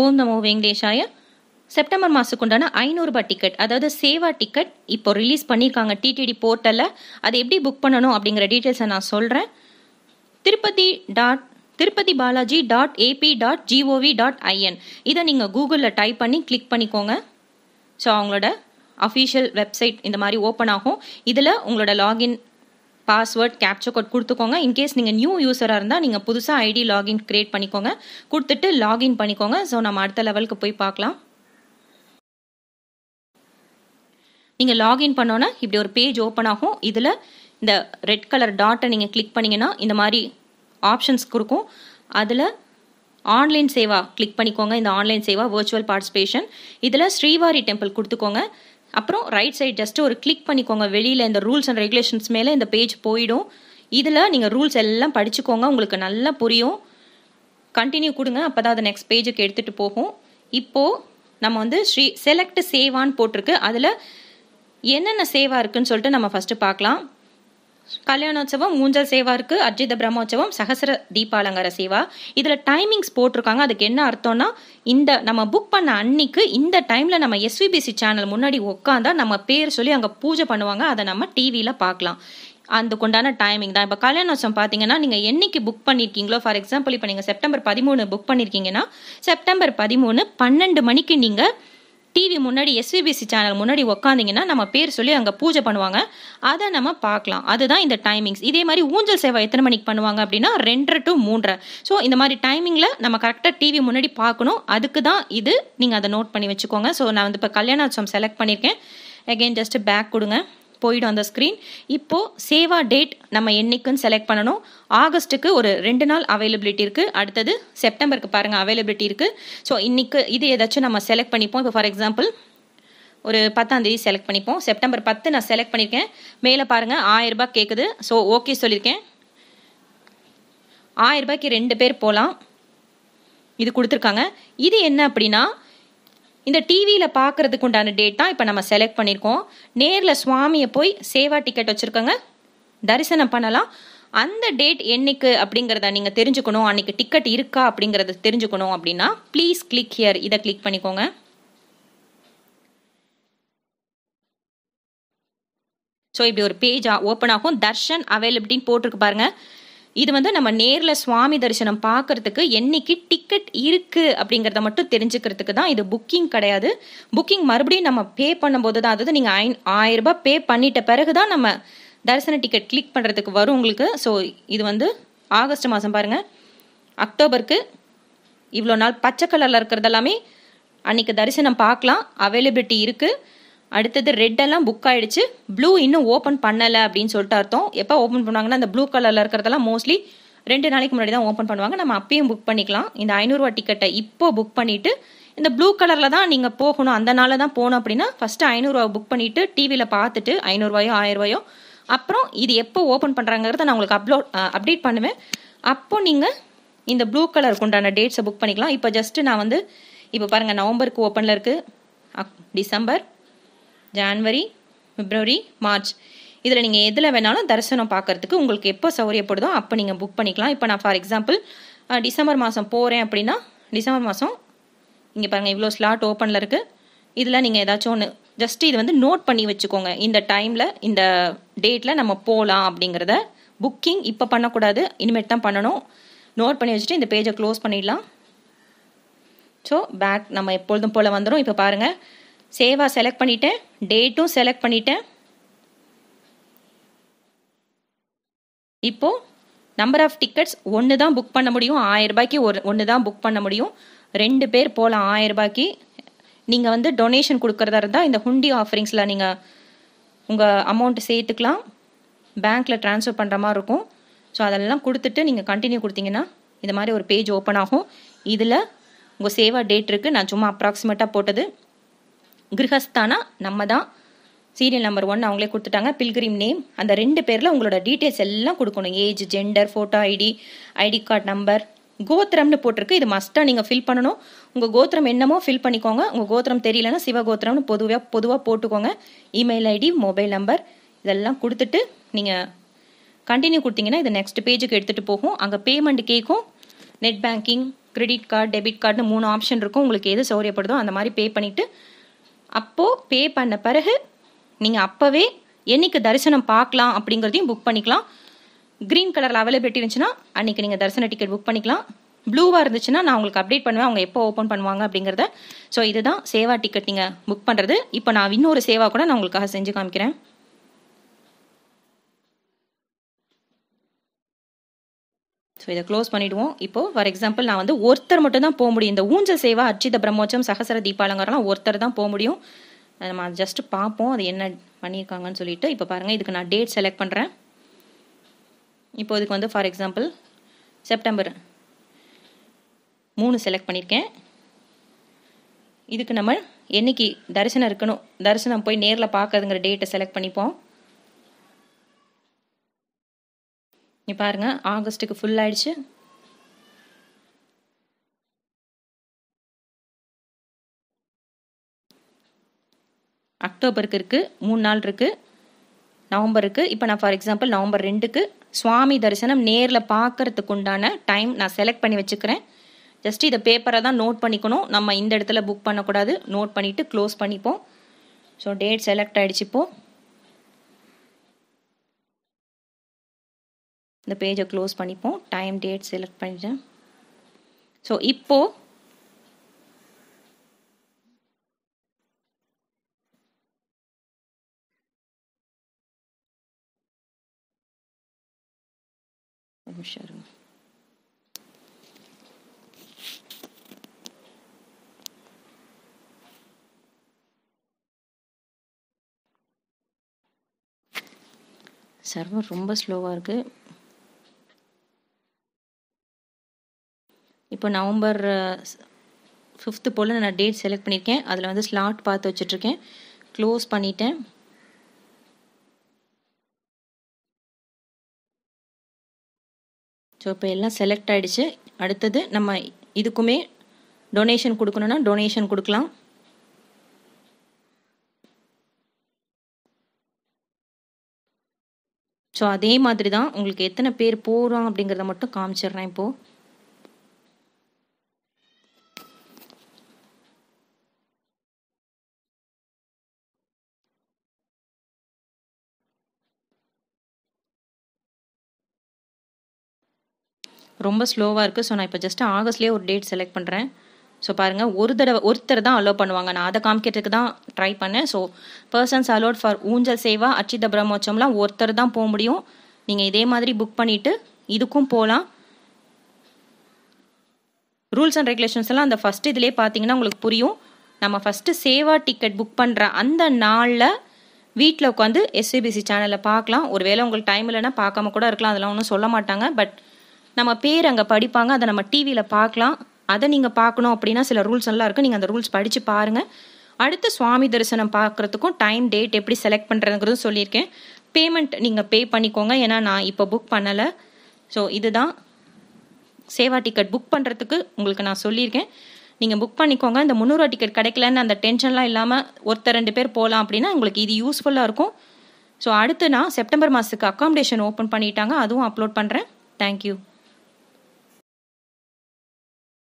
ஓம் நமோ வெங்கடேஷாய செப்டம்பர் மாதத்துக்குண்டான ஐநூறுரூபா டிக்கெட் அதாவது சேவா டிக்கெட் இப்போ ரிலீஸ் பண்ணியிருக்காங்க டிடிடி போர்ட்டலில் அதை எப்படி புக் பண்ணணும் அப்படிங்கிற டீட்டெயில்ஸை நான் சொல்கிறேன் Tirupati dot Tirupati Balaji dot AP dot GOV dot IN இதை நீங்கள் கூகுளில் டைப் பண்ணி கிளிக் பண்ணிக்கோங்க ஸோ அவங்களோட அஃபீஷியல் வெப்சைட் இந்த மாதிரி ஓப்பன் ஆகும் இதில் உங்களோட லாகின் பாஸ்வேர்ட் கேப்சர் கோட் கொடுத்துக்கோங்க இன்கேஸ் நீங்கள் நியூ யூஸராக இருந்தால் நீங்கள் புதுசாக ஐடி லாகின் க்ரியேட் பண்ணிக்கோங்க கொடுத்துட்டு லாகின் பண்ணிக்கோங்க ஸோ நம்ம அடுத்த லெவலுக்கு போய் பார்க்கலாம் நீங்கள் லாகின் பண்ணோன்னே இப்படி ஒரு பேஜ் ஓப்பன் ஆகும் இதில் இந்த ரெட் கலர் டாட்டை நீங்கள் கிளிக் பண்ணிங்கன்னா இந்த மாதிரி ஆப்ஷன்ஸ் கொடுக்கும் அதில் ஆன்லைன் சேவா கிளிக் பண்ணிக்கோங்க இந்த ஆன்லைன் சேவா வேர்ச்சுவல் பார்ட்டிசிபேஷன் இதில் ஸ்ரீவாரி டெம்பிள் கொடுத்துக்கோங்க அப்புறம் ரைட் சைடு ஜஸ்ட்டு ஒரு கிளிக் பண்ணிக்கோங்க வெளியில் இந்த ரூல்ஸ் அண்ட் ரெகுலேஷன்ஸ் மேலே இந்த பேஜ் போயிடும் இதில் நீங்கள் ரூல்ஸ் எல்லாம் படிச்சுக்கோங்க உங்களுக்கு நல்லா புரியும் கண்டினியூ கொடுங்க அப்போ தான் அதை நெக்ஸ்ட் பேஜுக்கு எடுத்துகிட்டு போகும் இப்போது நம்ம வந்து ஸ்ரீ செலக்ட் சேவான்னு போட்டிருக்கு அதில் என்னென்ன சேவாக இருக்குதுன்னு சொல்லிட்டு நம்ம ஃபஸ்ட்டு பார்க்கலாம் கல்யாணோற்சவம் ஊஞ்சல் சேவா இருக்கு அர்ஜித பிரம்மோற்சவம் சகசர தீபாலங்கர சேவா இதுல டைமிங்ஸ் போட்டிருக்காங்க அதுக்கு என்ன அர்த்தம்னா இந்த நம்ம புக் பண்ண அன்னைக்கு இந்த டைம்ல நம்ம எஸ்விபிசி சேனல் முன்னாடி உட்காந்தா நம்ம பேர் சொல்லி அங்க பூஜை பண்ணுவாங்க அதை நம்ம டிவியில பார்க்கலாம் அதுக்குண்டான டைமிங் தான் இப்போ கல்யாணோத்சவம் பார்த்தீங்கன்னா நீங்கள் என்னைக்கு புக் பண்ணியிருக்கீங்களோ ஃபார் எக்ஸாம்பிள் இப்போ நீங்கள் செப்டம்பர் பதிமூணு புக் பண்ணியிருக்கீங்கன்னா செப்டம்பர் பதிமூணு பன்னெண்டு மணிக்கு நீங்கள் டிவி முன்னாடி எஸ்விபிசி சேனல் முன்னாடி உக்காந்திங்கன்னா நம்ம பேர் சொல்லி அங்கே பூஜை பண்ணுவாங்க அதை நம்ம பார்க்கலாம் அதுதான் இந்த டைமிங்ஸ் இதே மாதிரி ஊஞ்சல் சேவை எத்தனை மணிக்கு பண்ணுவாங்க அப்படின்னா ரெண்டரை டு மூன்றரை ஸோ இந்த மாதிரி டைமிங்கில் நம்ம கரெக்டாக டிவி முன்னாடி பார்க்கணும் அதுக்கு தான் இது நீங்கள் அதை நோட் பண்ணி வச்சுக்கோங்க ஸோ நான் வந்து இப்போ கல்யாணோத்சவம் செலக்ட் பண்ணியிருக்கேன் அகெயின் ஜஸ்ட்டு பேக் கொடுங்க போயிடும் அந்த ஸ்க்ரீன் இப்போது சேவா டேட் நம்ம என்றைக்குன்னு செலக்ட் பண்ணணும் ஆகஸ்ட்டுக்கு ஒரு ரெண்டு நாள் அவைலபிலிட்டி இருக்குது அடுத்தது செப்டம்பருக்கு பாருங்கள் அவைலபிலிட்டி இருக்குது ஸோ இன்றைக்கு இது ஏதாச்சும் நம்ம செலக்ட் பண்ணிப்போம் இப்போ ஃபார் எக்ஸாம்பிள் ஒரு பத்தாந்தேதி செலக்ட் பண்ணிப்போம் செப்டம்பர் பத்து நான் செலக்ட் பண்ணியிருக்கேன் மேலே பாருங்கள் ஆயிரரூபா கேட்குது ஸோ ஓகே சொல்லியிருக்கேன் ஆயிரரூபாய்க்கு ரெண்டு பேர் போகலாம் இது கொடுத்துருக்காங்க இது என்ன அப்படின்னா இந்த டிவியில் பார்க்குறதுக்கு உண்டான டேட் தான் இப்போ நம்ம செலக்ட் பண்ணியிருக்கோம் நேரில் சுவாமியை போய் சேவா டிக்கெட் வச்சுருக்கோங்க தரிசனம் பண்ணலாம் அந்த டேட் என்னைக்கு அப்படிங்கிறத நீங்கள் தெரிஞ்சுக்கணும் அன்னைக்கு டிக்கெட் இருக்கா அப்படிங்கிறத தெரிஞ்சுக்கணும் அப்படின்னா ப்ளீஸ் கிளிக் ஹியர் இதை கிளிக் பண்ணிக்கோங்க ஸோ இப்படி ஒரு பேஜ் ஓப்பன் ஆகும் தர்ஷன் அவைலபிலிட்டின்னு போட்டிருக்கு பாருங்கள் இது வந்து நம்ம நேரில் சுவாமி தரிசனம் பார்க்குறதுக்கு என்றைக்கு டிக்கெட் இருக்குது அப்படிங்கிறத மட்டும் தெரிஞ்சுக்கிறதுக்கு தான் இது புக்கிங் கிடையாது புக்கிங் மறுபடியும் நம்ம பே பண்ணும்போது தான் அதாவது நீங்கள் ஐ ஆயிரரூபா பே பண்ணிட்ட பிறகு தான் நம்ம தரிசன டிக்கெட் கிளிக் பண்ணுறதுக்கு வரும் உங்களுக்கு ஸோ இது வந்து ஆகஸ்ட் மாதம் பாருங்கள் அக்டோபருக்கு இவ்வளோ நாள் பச்சை கலரில் இருக்கிறது எல்லாமே அன்றைக்கி தரிசனம் பார்க்கலாம் அவைலபிலிட்டி இருக்குது அடுத்தது ரெட்டெல்லாம் புக் ஆகிடுச்சு ப்ளூ இன்னும் ஓப்பன் பண்ணலை அப்படின்னு சொல்லிட்டு அர்த்தம் எப்போ ஓப்பன் பண்ணுவாங்கன்னா அந்த ப்ளூ கலரில் இருக்கிறதெல்லாம் மோஸ்ட்லி ரெண்டு நாளைக்கு முன்னாடி தான் ஓப்பன் பண்ணுவாங்க நம்ம அப்பயும் புக் பண்ணிக்கலாம் இந்த ஐநூறுரூவா டிக்கெட்டை இப்போ புக் பண்ணிவிட்டு இந்த ப்ளூ கலரில் தான் நீங்கள் போகணும் அந்த நாளில் தான் போகணும் அப்படின்னா ஃபஸ்ட்டு ஐநூறுரூவா புக் பண்ணிவிட்டு டிவியில் பார்த்துட்டு ஐநூறுரூவாயோ ஆயிரரூவாயோ அப்புறம் இது எப்போ ஓப்பன் பண்ணுறாங்கிறத நான் உங்களுக்கு அப்லோட் அப்டேட் பண்ணுவேன் அப்போது நீங்கள் இந்த ப்ளூ கலருக்கு உண்டான டேட்ஸை புக் பண்ணிக்கலாம் இப்போ ஜஸ்ட்டு நான் வந்து இப்போ பாருங்கள் நவம்பருக்கு ஓப்பனில் இருக்குது டிசம்பர் ஜான்வரி பிப்ரவரி மார்ச் இதில் நீங்கள் எதில் வேணாலும் தரிசனம் பார்க்குறதுக்கு உங்களுக்கு எப்போ சௌரியப்படுதோ அப்போ நீங்கள் புக் பண்ணிக்கலாம் இப்போ நான் ஃபார் எக்ஸாம்பிள் டிசம்பர் மாதம் போகிறேன் அப்படின்னா டிசம்பர் மாதம் இங்கே பாருங்கள் இவ்வளோ ஸ்லாட் ஓப்பனில் இருக்குது இதில் நீங்கள் ஏதாச்சும் ஒன்று ஜஸ்ட் இது வந்து நோட் பண்ணி வச்சுக்கோங்க இந்த டைமில் இந்த டேட்டில் நம்ம போகலாம் அப்படிங்கிறத புக்கிங் இப்போ பண்ணக்கூடாது இனிமேட் தான் பண்ணணும் நோட் பண்ணி வச்சுட்டு இந்த பேஜை க்ளோஸ் பண்ணிடலாம் ஸோ பேக் நம்ம எப்பொழுதும் போல் வந்துடும் இப்போ பாருங்கள் சேவா செலக்ட் பண்ணிட்டேன் டேட்டும் செலக்ட் பண்ணிட்டேன் இப்போது நம்பர் ஆஃப் டிக்கெட்ஸ் ஒன்று தான் புக் பண்ண முடியும் ஆயிரம் ரூபாய்க்கு ஒரு ஒன்று தான் புக் பண்ண முடியும் ரெண்டு பேர் போகலாம் ரூபாய்க்கு நீங்கள் வந்து டொனேஷன் கொடுக்குறதா இருந்தால் இந்த ஹுண்டி ஆஃபரிங்ஸில் நீங்கள் உங்கள் அமௌண்ட்டு சேர்த்துக்கலாம் பேங்க்கில் ட்ரான்ஸ்ஃபர் பண்ணுற மாதிரி இருக்கும் ஸோ அதெல்லாம் கொடுத்துட்டு நீங்கள் கண்டினியூ கொடுத்தீங்கன்னா இந்த மாதிரி ஒரு பேஜ் ஓப்பன் ஆகும் இதில் உங்கள் சேவா டேட் இருக்குது நான் சும்மா அப்ராக்சிமேட்டாக போட்டது கிரகஸ்தானா நம்ம தான் சீரியல் நம்பர் ஒன் அவங்களே கொடுத்துட்டாங்க பில்கிரிம் நேம் அந்த ரெண்டு பேரில் உங்களோட டீட்டெயில்ஸ் எல்லாம் கொடுக்கணும் age gender photo ID ID card number கோத்திரம்னு போட்டிருக்கு இது மஸ்ட்டாக நீங்கள் ஃபில் பண்ணணும் உங்கள் கோத்திரம் என்னமோ ஃபில் பண்ணிக்கோங்க உங்கள் கோத்திரம் தெரியலன்னா சிவகோத்திரம்னு பொதுவாக பொதுவாக போட்டுக்கோங்க இமெயில் ஐடி மொபைல் நம்பர் இதெல்லாம் கொடுத்துட்டு நீங்கள் கண்டினியூ கொடுத்தீங்கன்னா இது நெக்ஸ்ட் பேஜுக்கு எடுத்துகிட்டு போகும் அங்கே பேமெண்ட் கேட்கும் net banking credit card debit கார்டுன்னு மூணு ஆப்ஷன் இருக்கும் உங்களுக்கு எது சௌரியப்படுதோ அந்த மாதிரி பே பண்ணிவிட்டு அப்போது பே பண்ண பிறகு நீங்கள் அப்போவே என்னைக்கு தரிசனம் பார்க்கலாம் அப்படிங்கிறதையும் புக் பண்ணிக்கலாம் க்ரீன் கலரில் அவைலபிலிட்டி இருந்துச்சுன்னா அன்றைக்கி நீங்கள் தரிசன டிக்கெட் புக் பண்ணிக்கலாம் ப்ளூவாக இருந்துச்சுன்னா நான் உங்களுக்கு அப்டேட் பண்ணுவேன் அவங்க எப்போ ஓப்பன் பண்ணுவாங்க அப்படிங்கிறத ஸோ இதுதான் சேவா டிக்கெட் நீங்கள் புக் பண்ணுறது இப்போ நான் இன்னொரு சேவா கூட நான் உங்களுக்காக செஞ்சு காமிக்கிறேன் ஸோ இதை க்ளோஸ் பண்ணிடுவோம் இப்போது ஃபார் எக்ஸாம்பிள் நான் வந்து ஒருத்தர் மட்டும் தான் போக முடியும் இந்த ஊஞ்சல் சேவா அர்ச்சித பிரம்மோச்சம் சகசர தீபாலங்காரம்லாம் ஒருத்தர் தான் போக முடியும் நம்ம ஜஸ்ட்டு பார்ப்போம் அது என்ன பண்ணியிருக்காங்கன்னு சொல்லிட்டு இப்போ பாருங்கள் இதுக்கு நான் டேட் செலக்ட் பண்ணுறேன் இப்போ இதுக்கு வந்து ஃபார் எக்ஸாம்பிள் செப்டம்பர் மூணு செலக்ட் பண்ணியிருக்கேன் இதுக்கு நம்ம என்னைக்கு தரிசனம் இருக்கணும் தரிசனம் போய் நேரில் பார்க்கறதுங்கிற டேட்டை செலக்ட் பண்ணிப்போம் இங்கே பாருங்கள் ஆகஸ்ட்டுக்கு ஃபுல் ஆயிடுச்சு அக்டோபருக்கு இருக்குது மூணு நாள் இருக்குது நவம்பருக்கு இப்போ நான் ஃபார் எக்ஸாம்பிள் நவம்பர் ரெண்டுக்கு சுவாமி தரிசனம் நேரில் பார்க்கறதுக்கு உண்டான டைம் நான் செலக்ட் பண்ணி வச்சுக்கிறேன் ஜஸ்ட் இதை பேப்பரை தான் நோட் பண்ணிக்கணும் நம்ம இந்த இடத்துல புக் பண்ணக்கூடாது நோட் பண்ணிவிட்டு க்ளோஸ் பண்ணிப்போம் ஸோ டேட் செலக்ட் ஆகிடுச்சு இப்போது இந்த பேஜை க்ளோஸ் பண்ணிப்போம் டைம் டேட் செலக்ட் பண்ணிட்டேன் ஸோ இப்போ சர்வர் ரொம்ப ஸ்லோவாக இருக்குது இப்போ நவம்பர் ஃபிஃப்த்து போல் நான் டேட் செலக்ட் பண்ணியிருக்கேன் அதில் வந்து ஸ்லாட் பார்த்து வச்சுட்ருக்கேன் க்ளோஸ் பண்ணிட்டேன் ஸோ இப்போ எல்லாம் செலக்ட் ஆகிடுச்சு அடுத்தது நம்ம இதுக்குமே டொனேஷன் கொடுக்கணுன்னா டொனேஷன் கொடுக்கலாம் ஸோ அதே மாதிரி தான் உங்களுக்கு எத்தனை பேர் போகிறோம் அப்படிங்கிறத மட்டும் காமிச்சிடுறேன் இப்போது ரொம்ப ஸ்லோவாக இருக்குது ஸோ நான் இப்போ ஜஸ்ட்டு ஆகஸ்ட்லேயே ஒரு டேட் செலக்ட் பண்ணுறேன் ஸோ பாருங்கள் ஒரு தடவை ஒருத்தர் தான் அலோவ் பண்ணுவாங்க நான் அதை காமிக்கிறதுக்கு தான் ட்ரை பண்ணேன் ஸோ பர்சன்ஸ் அலோட் ஃபார் ஊஞ்சல் சேவா அச்சித பிரம்மோச்சம்லாம் ஒருத்தர் தான் போக முடியும் நீங்கள் இதே மாதிரி புக் பண்ணிவிட்டு இதுக்கும் போகலாம் ரூல்ஸ் அண்ட் ரெகுலேஷன்ஸ் எல்லாம் அந்த ஃபஸ்ட் இதுலேயே பார்த்தீங்கன்னா உங்களுக்கு புரியும் நம்ம ஃபஸ்ட்டு சேவா டிக்கெட் புக் பண்ணுற அந்த நாளில் வீட்டில் உட்காந்து எஸ்சிபிசி சேனலில் பார்க்கலாம் ஒருவேளை உங்களுக்கு டைம் இல்லைன்னா பார்க்காம கூட இருக்கலாம் அதெல்லாம் ஒன்றும் சொல்ல மாட்டாங்க பட் நம்ம பேர் அங்கே படிப்பாங்க அதை நம்ம டிவியில் பார்க்கலாம் அதை நீங்கள் பார்க்கணும் அப்படின்னா சில ரூல்ஸ் எல்லாம் இருக்குது நீங்கள் அந்த ரூல்ஸ் படித்து பாருங்கள் அடுத்து சுவாமி தரிசனம் பார்க்குறதுக்கும் டைம் டேட் எப்படி செலக்ட் பண்ணுறதுங்கிறதும் சொல்லியிருக்கேன் பேமெண்ட் நீங்கள் பே பண்ணிக்கோங்க ஏன்னா நான் இப்போ புக் பண்ணலை ஸோ இதுதான் சேவா டிக்கெட் புக் பண்ணுறதுக்கு உங்களுக்கு நான் சொல்லியிருக்கேன் நீங்கள் புக் பண்ணிக்கோங்க இந்த முந்நூறுவா டிக்கெட் கிடைக்கலன்னு அந்த டென்ஷன்லாம் இல்லாமல் ஒருத்தர் ரெண்டு பேர் போகலாம் அப்படின்னா உங்களுக்கு இது யூஸ்ஃபுல்லாக இருக்கும் ஸோ அடுத்து நான் செப்டம்பர் மாதத்துக்கு அக்காமடேஷன் ஓப்பன் பண்ணிட்டாங்க அதுவும் அப்லோட் பண்ணுறேன் தேங்க்யூ